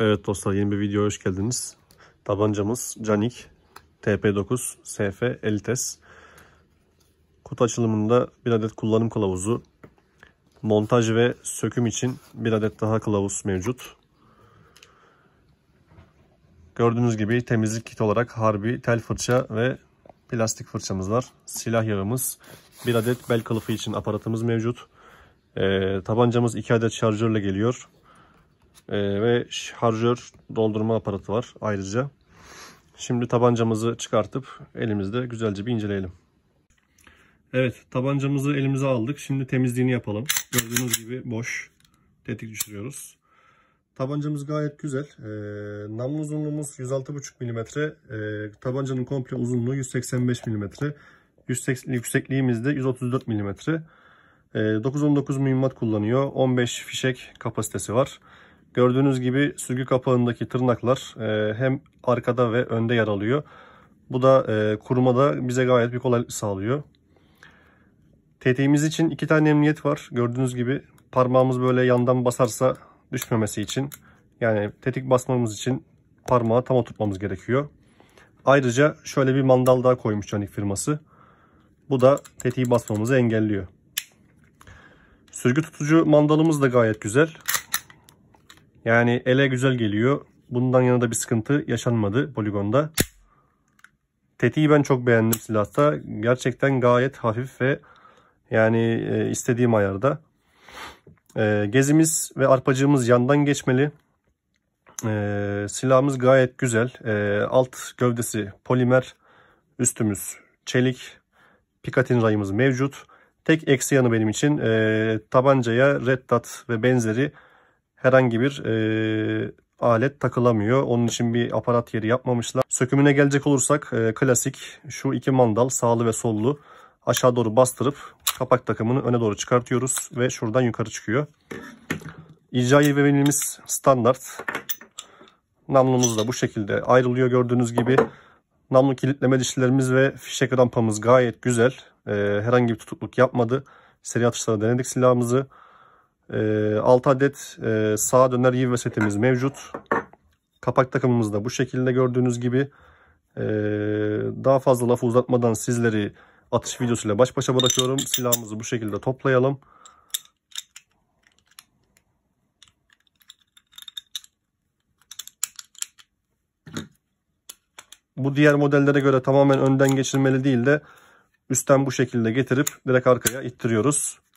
Evet dostlar yeni bir videoya hoş geldiniz. Tabancamız Canik TP9 SF Elites. Kutu açılımında bir adet kullanım kılavuzu. Montaj ve söküm için bir adet daha kılavuz mevcut. Gördüğünüz gibi temizlik kiti olarak harbi, tel fırça ve plastik fırçamız var. Silah yağımız, bir adet bel kılıfı için aparatımız mevcut. E, tabancamız iki adet şarjörle geliyor. Ee, ve şarjör doldurma aparatı var ayrıca. Şimdi tabancamızı çıkartıp elimizde güzelce bir inceleyelim. Evet tabancamızı elimize aldık. Şimdi temizliğini yapalım. Gördüğünüz gibi boş. Tetik düşürüyoruz. Tabancamız gayet güzel. E, namlu uzunluğumuz 106,5 mm. E, tabancanın komple uzunluğu 185 mm. yüksekliğimiz de 134 mm. E, 919 mühimmat kullanıyor. 15 fişek kapasitesi var. Gördüğünüz gibi sürgü kapağındaki tırnaklar e, hem arkada ve önde yer alıyor. Bu da e, kurumada bize gayet bir kolaylık sağlıyor. Tetiğimiz için iki tane emniyet var. Gördüğünüz gibi parmağımız böyle yandan basarsa düşmemesi için yani tetik basmamız için parmağı tam oturtmamız gerekiyor. Ayrıca şöyle bir mandal daha koymuş Canik firması. Bu da tetiği basmamızı engelliyor. Sürgü tutucu mandalımız da gayet güzel. Yani ele güzel geliyor. Bundan yana da bir sıkıntı yaşanmadı poligonda. Tetiği ben çok beğendim silahta. Gerçekten gayet hafif ve yani e, istediğim ayarda. E, gezimiz ve arpacığımız yandan geçmeli. E, silahımız gayet güzel. Alt gövdesi polimer, üstümüz çelik, Pikatin rayımız mevcut. Tek eksi yanı benim için tabancaya red dot ve benzeri herhangi bir e, alet takılamıyor. Onun için bir aparat yeri yapmamışlar. Sökümüne gelecek olursak e, klasik şu iki mandal sağlı ve sollu aşağı doğru bastırıp kapak takımını öne doğru çıkartıyoruz ve şuradan yukarı çıkıyor. İcraiye verilimiz standart. Namlumuz da bu şekilde ayrılıyor gördüğünüz gibi. Namlu kilitleme dişlerimiz ve fişek rampamız gayet güzel. Ee, herhangi bir tutukluk yapmadı. Seri atışlara denedik silahımızı. E, ee, 6 adet e, sağ döner yivme setimiz mevcut. Kapak takımımız da bu şekilde gördüğünüz gibi. E, daha fazla lafı uzatmadan sizleri atış videosuyla baş başa bırakıyorum. Silahımızı bu şekilde toplayalım. Bu diğer modellere göre tamamen önden geçirmeli değil de üstten bu şekilde getirip direkt arkaya ittiriyoruz.